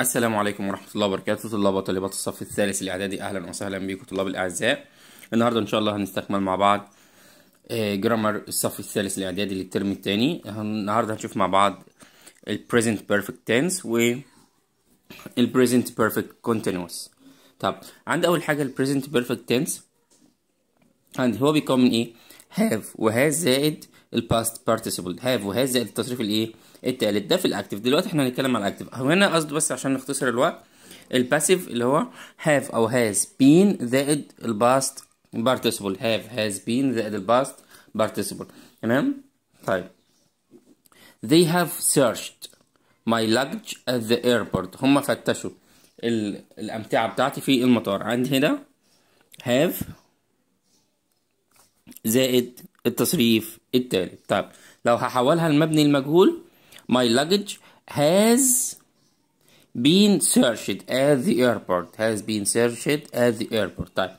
السلام عليكم ورحمة الله وبركاته طلاب وطالبات الصف الثالث الإعدادي أهلا وسهلا بيكم طلاب الأعزاء النهاردة إن شاء الله هنستكمل مع بعض جرامر آه، الصف الثالث الإعدادي للترم الثاني النهاردة هنشوف مع بعض الـ present perfect tense و الـ present perfect continuous طب عند أول حاجة الـ present perfect tense عند هو بيكون من إيه؟ have وهاز زائد الـ past participle have وهاز زائد التصريف الإيه؟ التالت ده في الاكتف دلوقتي احنا هنتكلم على الاكتف هنا قصده بس عشان نختصر الوقت الباسيف اللي هو have او has been زائد الباست participle have has been زائد الباست participle تمام طيب they have searched my luggage at the airport هم فتشوا الامتعه بتاعتي في المطار عندي هنا have زائد التصريف التالي طيب لو هحولها لمبني المجهول My luggage has been searched at the airport has been searched at the airport طيب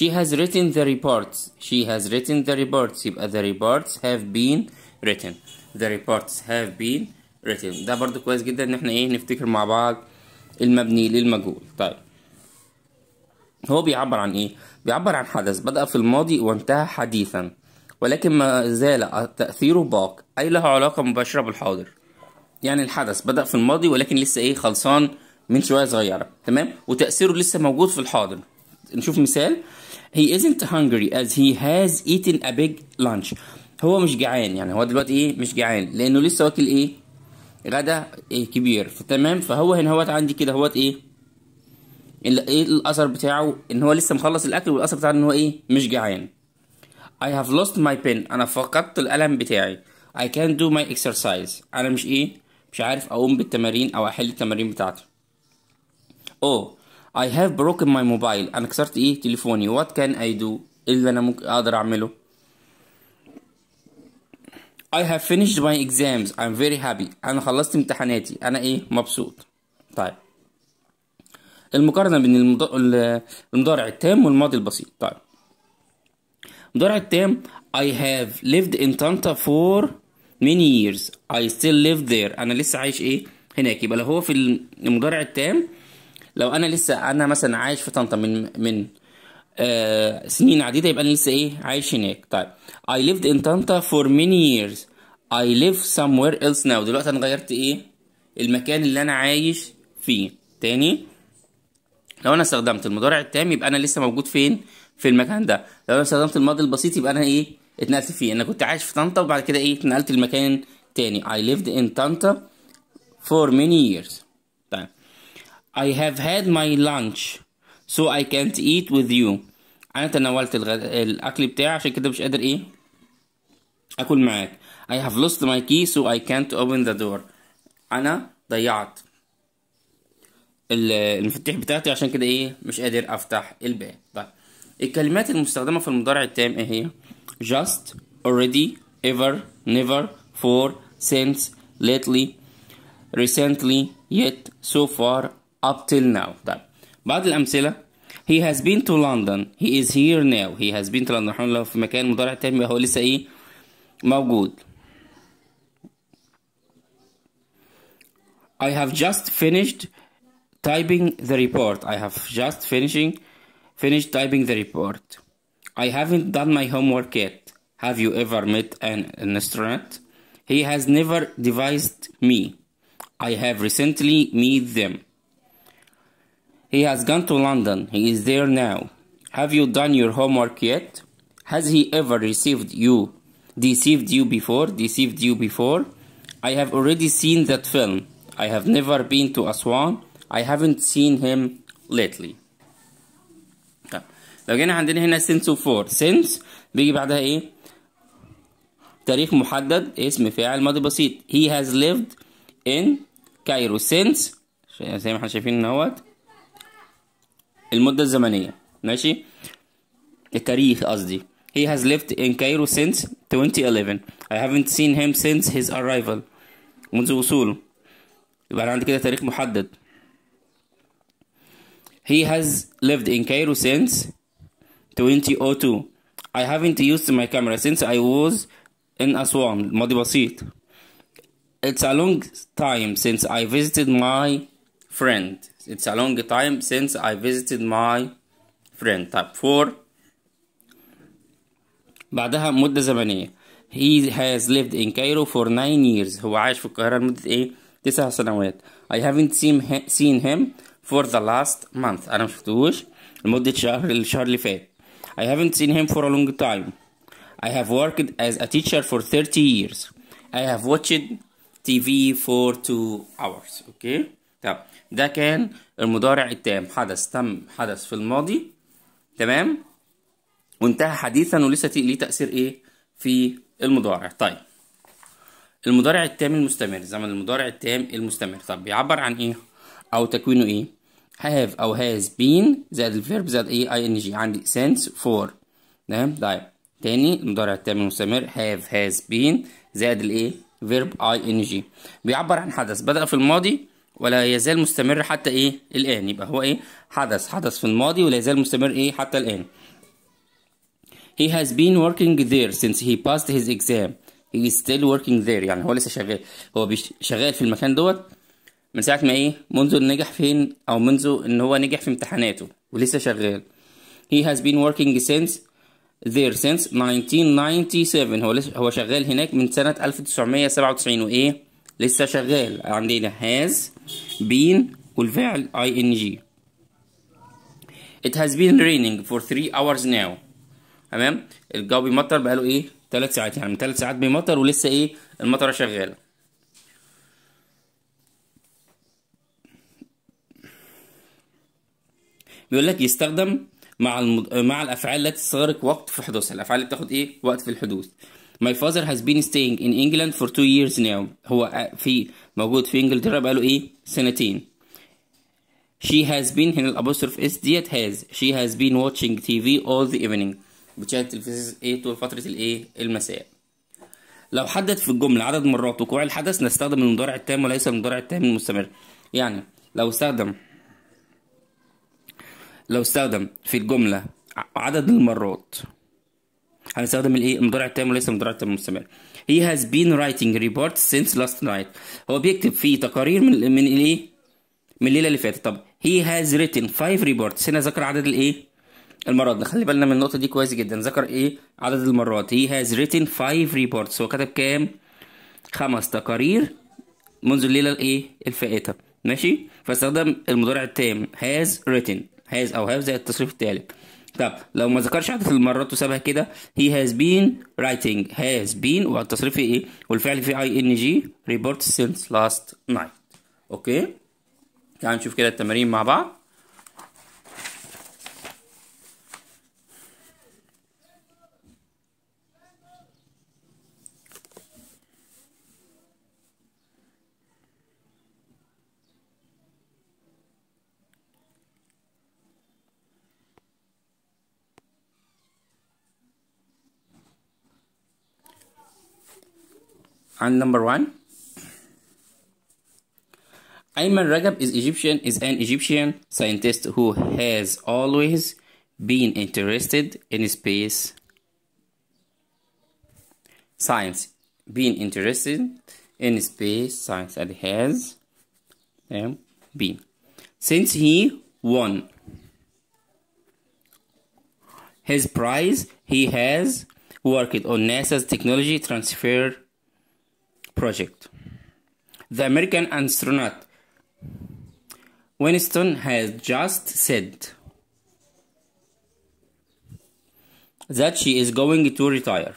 she has written the reports she has written the reports يبقى the reports have been written the reports have been written ده برضو كويس جدا ان احنا ايه نفتكر مع بعض المبني للمجهول طيب هو بيعبر عن ايه بيعبر عن حدث بدأ في الماضي وانتهى حديثا ولكن ما زال تأثيره باق أي له علاقة مباشرة بالحاضر يعني الحدث بدأ في الماضي ولكن لسه إيه خلصان من شوية صغيرة تمام وتأثيره لسه موجود في الحاضر نشوف مثال he isn't hungry as he has eaten a big lunch هو مش جعان يعني هو دلوقتي ايه مش جعان لانه لسه واكل ايه غدا إيه كبير تمام فهو هنا هوت عندي كده هوت ايه ايه الاثر بتاعه ان هو لسه مخلص الاكل والاثر بتاعه ان هو ايه مش جعان I have lost my pen انا فقدت القلم بتاعي I can't do my exercise انا مش ايه مش عارف اقوم بالتمارين او احل التمارين بتاعتي او اي هاف بروكن ماي موبايل انا كسرت ايه تليفوني وات كان اي دو ايه اللي انا ممكن اقدر اعمله I have finished my exams I'm very happy أنا خلصت امتحاناتي أنا إيه مبسوط طيب المقارنة بين المضارع التام والماضي البسيط طيب المضارع التام I have lived in Tanta for many years I still live there أنا لسه عايش إيه هناك يبقى لو هو في المضارع التام لو أنا لسه أنا مثلا عايش في طنطا من من آه سنين عديدة يبقى أنا لسه إيه عايش هناك طيب I lived in طنطا for many years I live somewhere else now دلوقتي أنا غيرت إيه المكان اللي أنا عايش فيه تاني لو أنا استخدمت المضارع التام يبقى أنا لسه موجود فين في المكان ده لو أنا استخدمت الماضي البسيط يبقى أنا إيه اتنقلت فيه انا كنت عايش في طنطا وبعد كده ايه اتنقلت لمكان تاني I lived in Tanta for many years طيب I have had my lunch so I can't eat with you انا تناولت الغ... الاكل بتاعي عشان كده مش قادر ايه اكل معاك I have lost my key so I can't open the door انا ضيعت المفاتيح بتاعتي عشان كده ايه مش قادر افتح الباب طيب الكلمات المستخدمه في المضارع التام ايه هي just, already, ever, never, for, since, lately, recently, yet, so far, up till now. طيب بعض الأمثلة He has been to London. He is here now. He has been to London. احنا في مكان مضارع تام يبقى هو لسه إيه موجود. I have just finished typing the report. I have just finishing finished typing the report. I haven't done my homework yet. Have you ever met an, an astronaut? He has never devised me. I have recently met them. He has gone to London. He is there now. Have you done your homework yet? Has he ever received you? Deceived you before? Deceived you before? I have already seen that film. I have never been to Aswan. I haven't seen him lately. لو جينا عندنا هنا سينس وفور سينس بيجي بعدها ايه تاريخ محدد اسم فاعل ماضي بسيط he has lived in كايرو since زي ما احنا شايفين اهوت المدة الزمنية ماشي التاريخ قصدي he has lived in Cairo since 2011 I haven't seen him since his arrival منذ وصوله يبقى انا عندي كده تاريخ محدد he has lived in Cairo since 2002 I haven't used my camera since I was in Aswan الماضي بسيط It's a long time since I visited my friend It's a long time since I visited my friend Type 4 بعدها مدة زمنية He has lived in Cairo for 9 years هو عايش في القاهرة لمدة ايه؟ 9 سنوات I haven't seen, him for the last month أنا مشفتهوش لمدة شهر الشهر اللي فات I haven't seen him for a long time. I have worked as a teacher for 30 years. I have watched TV for two hours. اوكي؟ طب ده كان المضارع التام حدث تم حدث في الماضي تمام؟ وانتهى حديثا ولسه ليه تأثير ايه في المضارع. طيب المضارع التام المستمر زمن المضارع التام المستمر طب بيعبر عن ايه؟ او تكوينه ايه؟ have أو has been زائد الفيرب زائد اي أي إن جي عندي since for تمام نعم، طيب تاني المضارع التام المستمر have has been زائد الإيه فيرب أي إن جي بيعبر عن حدث بدأ في الماضي ولا يزال مستمر حتى إيه الآن يبقى هو إيه حدث حدث في الماضي ولا يزال مستمر إيه حتى الآن He has been working there since he passed his exam. He is still working there يعني هو لسه شغال هو شغال في المكان دوت من ساعة ما إيه منذ نجح فين أو منذ إن هو نجح في امتحاناته ولسه شغال he has been working since there since 1997 هو لسه هو شغال هناك من سنة 1997 وإيه لسه شغال عندنا has been والفعل ing it has been raining for 3 hours now تمام الجو بيمطر بقاله إيه 3 ساعات يعني من 3 ساعات بيمطر ولسه إيه المطرة شغالة بيقول لك يستخدم مع المد... مع الافعال التي تستغرق وقت في حدوثها الافعال اللي بتاخد ايه وقت في الحدوث My father has been staying in England for two years now هو في موجود في انجلترا بقاله ايه سنتين She has been هنا الابوستروف اس ديت has she has been watching TV all the evening بتشاهد التلفزيون ايه طول فترة الايه المساء لو حدد في الجملة عدد مرات وقوع الحدث نستخدم المضارع التام وليس المضارع التام المستمر يعني لو استخدم لو استخدم في الجملة عدد المرات هنستخدم الايه المضارع التام وليس المضارع التام المستمر he has been writing reports since last night هو بيكتب في تقارير من من الايه من الليله اللي فاتت طب he has written five reports هنا ذكر عدد الايه المرات نخلي بالنا من النقطه دي كويس جدا ذكر ايه عدد المرات he has written five reports هو كتب كام خمس تقارير منذ الليله الايه الفائته ماشي فاستخدم المضارع التام has written هاز أو هاف زي التصريف التالي طب لو ما ذكرش عدد المرات وسابها كده هي هاز بين رايتنج هاز بين والتصريف فيه ايه والفعل فيه اي ان جي ريبورت سينس لاست نايت اوكي تعال نشوف كده التمارين مع بعض And number one, Ayman Ragab is Egyptian is an Egyptian scientist who has always been interested in space science. Been interested in space science and has um, been since he won his prize he has worked on NASA's technology transfer project. The American astronaut Winston has just said that she is going to retire.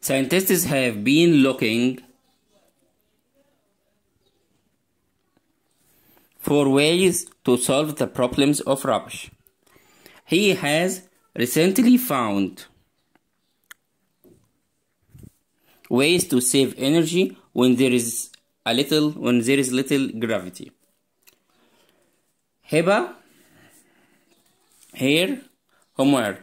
Scientists have been looking for ways to solve the problems of rubbish. He has recently found ways to save energy when there is a little when there is little gravity هبة here homework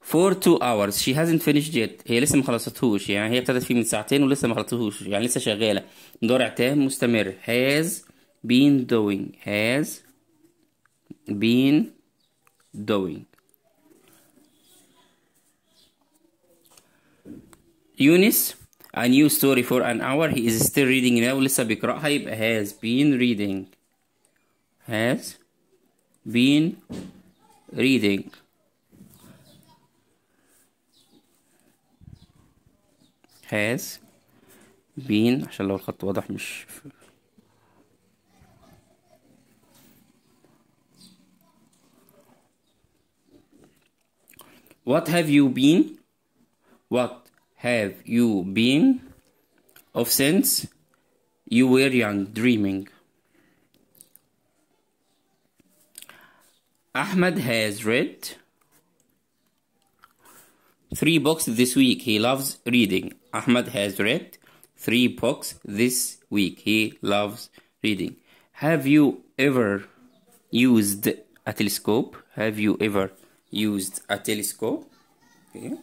for two hours she hasn't finished yet هي لسه ما خلصتهوش يعني هي ابتدت فيه من ساعتين ولسه ما خلصتهوش يعني لسه شغالة دور تام مستمر has been doing has been doing يونس a new story for an hour he is still reading now لسه بيقرأها يبقى has been reading has been reading has been عشان لو الخط واضح مش What have you been? What have you been? Of since you were young, dreaming. Ahmed has read three books this week. He loves reading. Ahmed has read three books this week. He loves reading. Have you ever used a telescope? Have you ever used a telescope? Okay.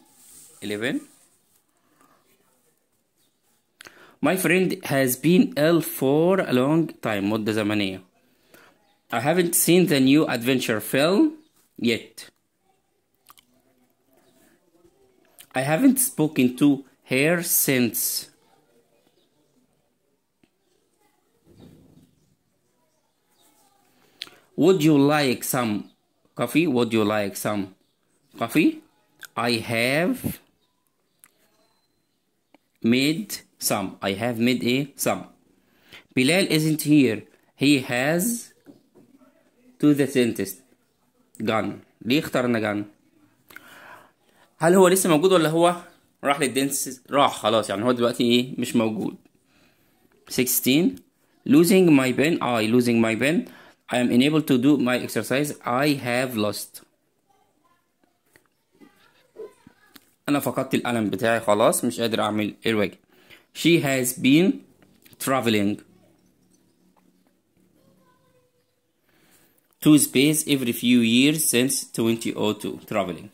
11. My friend has been ill for a long time مدة زمنية I haven't seen the new adventure film yet I haven't spoken to her since Would you like some coffee? Would you like some coffee? I have made some I have made a some Bilal isn't here he has to the dentist gone ليه اخترنا gone هل هو لسه موجود ولا هو راح للدنس راح خلاص يعني هو دلوقتي ايه مش موجود 16 losing my pen I losing my pen I am unable to do my exercise I have lost انا فقدت القلم بتاعي خلاص مش قادر اعمل الواجب She has been traveling to space every few years since 2002. Traveling.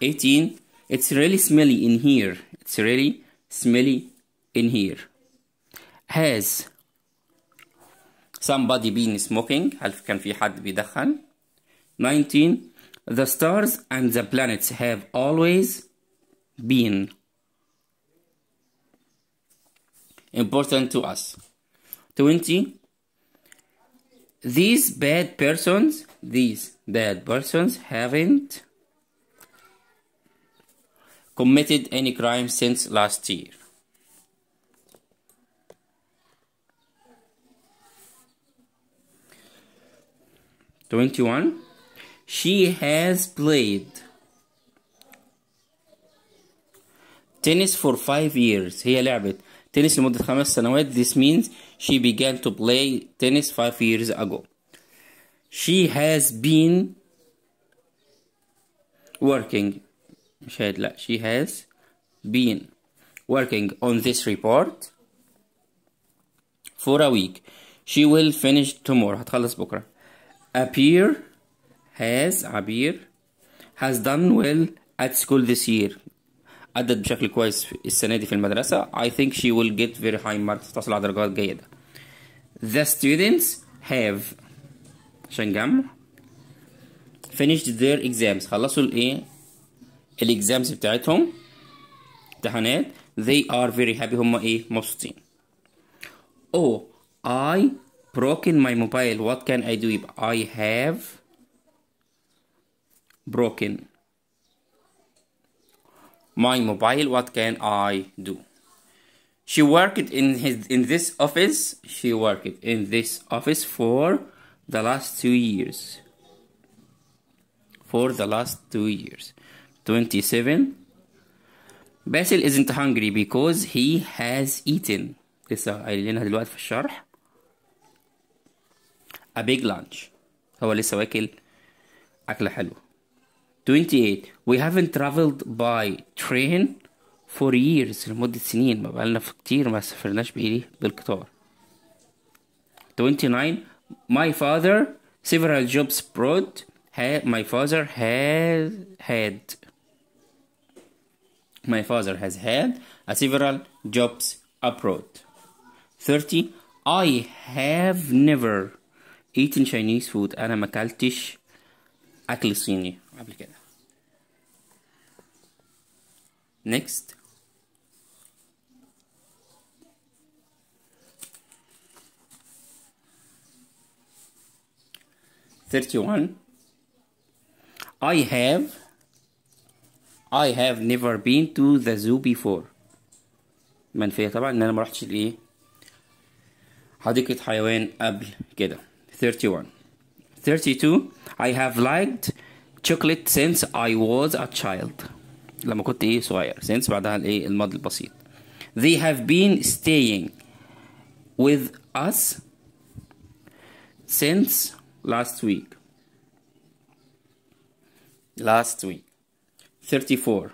18. It's really smelly in here. It's really smelly in here. Has somebody been smoking هل كان في حد بيدخن 19 the stars and the planets have always been important to us. 20. These bad persons, these bad persons haven't committed any crime since last year. Twenty-one. She has played tennis for five years. هي لعبت تنس لمدة خمس سنوات This means she began to play tennis five years ago She has been working مش لا she has been working on this report for a week she will finish tomorrow هتخلص بكرة appear has عبير has done well at school this year أدت بشكل كويس السنة دي في المدرسة I think she will get very high marks تصل على درجات جيدة The students have عشان جمع finished their exams خلصوا الايه الاكزامز بتاعتهم امتحانات they are very happy هم ايه مبسوطين oh I broken my mobile what can I do I have broken my mobile what can i do she worked in his in this office she worked in this office for the last two years for the last two years 27 Basil isn't hungry because he has eaten a big lunch هو لسه واكل أكله حلوة 28 we haven't traveled by train for years لمدة سنين ما بقالنا في كتير ما سافرناش بإيه بالقطار 29 my father several jobs abroad my father has had my father has had a several jobs abroad 30 I have never eaten Chinese food أنا ما أكلتش أكل صيني قبل كده next thirty one I have I have never been to the zoo before منفية طبعا ان انا ما رحتش لايه حديقة حيوان قبل كده 31 32 I have liked chocolate since I was a child لما كنت ايه صغير since بعدها الايه الماضي البسيط they have been staying with us since last week last week 34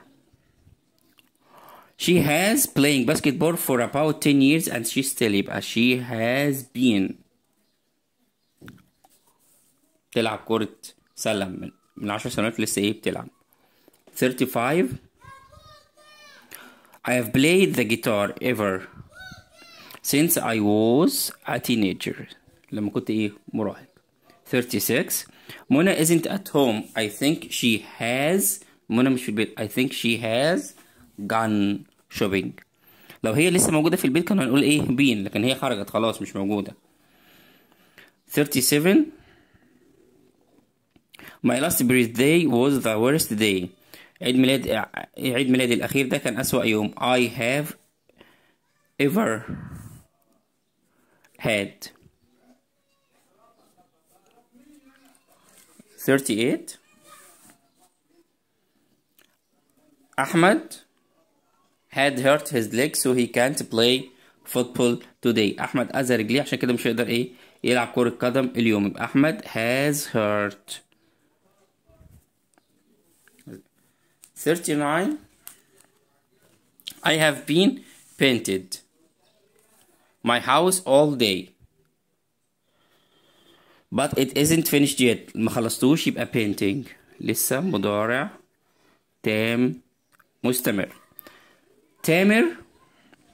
she has playing basketball for about 10 years and she still as she has been تلعب كرة سلة من من عشر سنوات لسه ايه بتلعب 35 I have played the guitar ever since I was a teenager لما كنت ايه مراهق 36 Mona isn't at home I think she has منى مش في البيت I think she has gone shopping لو هي لسه موجودة في البيت كنا هنقول ايه بين لكن هي خرجت خلاص مش موجودة 37 my last birthday was the worst day عيد ميلاد عيد ميلادي الأخير ده كان أسوأ يوم I have ever had 38 Ahmed had hurt his leg so he can't play football today أحمد أذى رجليه عشان كده مش هيقدر إيه يلعب كرة قدم اليوم أحمد has hurt 39 I have been painted my house all day but it isn't finished yet ما خلصتوش يبقى painting لسه مضارع تام مستمر تامر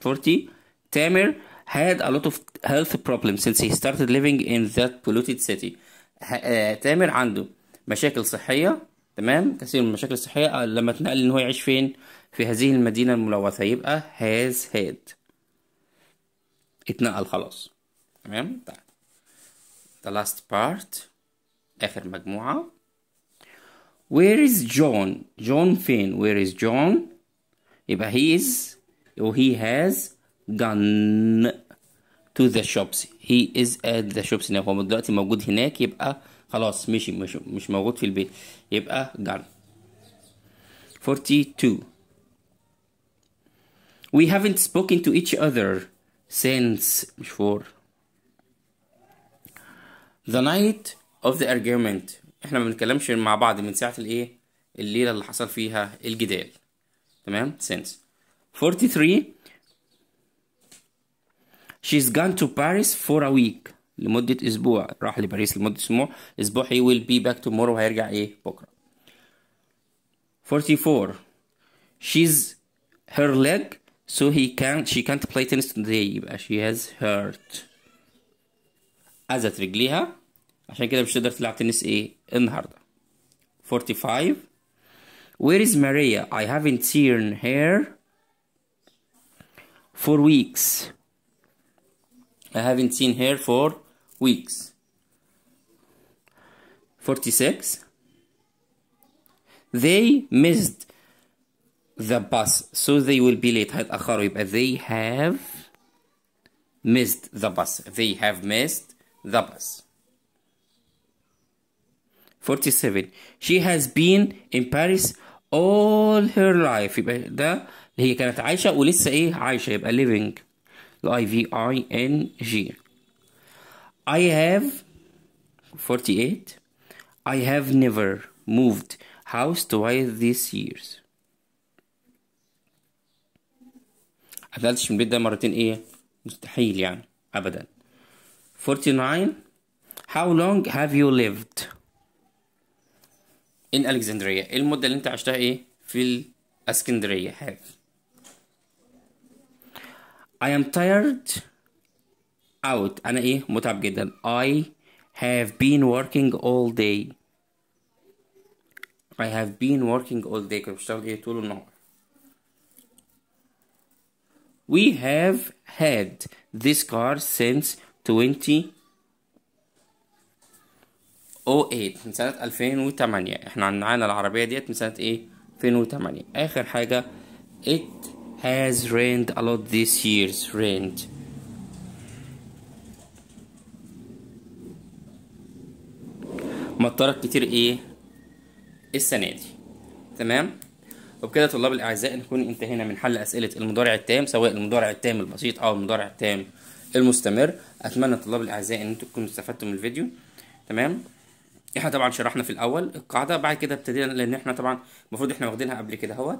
40 تامر had a lot of health problems since he started living in that polluted city تامر عنده مشاكل صحية تمام كثير من المشاكل الصحية آه، لما اتنقل ان هو يعيش فين في هذه المدينة الملوثة يبقى هاز هاد اتنقل خلاص تمام ذا لاست بارت آخر مجموعة وير از جون جون فين وير از جون يبقى هيز is هي هاز has تو ذا شوبس هي از ات ذا شوبس هو دلوقتي موجود هناك يبقى خلاص مشي مش, مش موجود في البيت يبقى gone 42 We haven't spoken to each other since مش for The night of the argument احنا ما بنتكلمش مع بعض من ساعة الايه الليلة اللي حصل فيها الجدال تمام since 43 She's gone to Paris for a week لمدة أسبوع راح لباريس لمدة أسبوع أسبوع he will be back tomorrow هيرجع إيه بكرة 44 she's her leg so he can't she can't play tennis today يبقى she has hurt أذت رجليها عشان كده مش تقدر تلعب تنس إيه النهاردة 45 Where is Maria? I haven't seen her for weeks. I haven't seen her for weeks. 46. They missed the bus, so they will be late. هيتأخروا يبقى they have missed the bus. They have missed the bus. 47. She has been in Paris all her life. يبقى ده اللي هي كانت عايشة ولسه إيه عايشة يبقى living. Living. I have 48. I have never moved house twice these years. هتقلتش من البيت ده مرتين ايه مستحيل يعني ابدا 49 how long have you lived in Alexandria المدة اللي انت عشتها ايه في الاسكندرية have I am tired out انا ايه متعب جدا I have been working all day I have been working all day كنت بشتغل ايه طول النهار We have had this car since 2008 من سنة 2008 احنا معانا العربية ديت من سنة ايه 2008 اخر حاجة it has rained a lot this year's rained مطرت كتير ايه السنه دي تمام وبكده طلاب الاعزاء نكون انتهينا من حل اسئله المضارع التام سواء المضارع التام البسيط او المضارع التام المستمر اتمنى طلاب الاعزاء ان انتم تكونوا استفدتم من الفيديو تمام احنا طبعا شرحنا في الاول القاعده بعد كده ابتدينا لان احنا طبعا المفروض احنا واخدينها قبل كده اهوت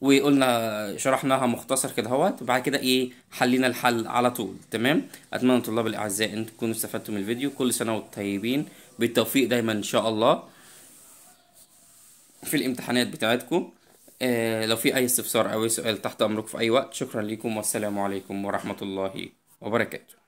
وقلنا شرحناها مختصر كده اهوت وبعد كده ايه حلينا الحل على طول تمام اتمنى طلاب الاعزاء ان تكونوا استفدتم من الفيديو كل سنه وانتم طيبين بالتوفيق دايما ان شاء الله في الامتحانات بتاعتكم آه لو في اي استفسار او سؤال تحت امركم في اي وقت شكرا لكم والسلام عليكم ورحمه الله وبركاته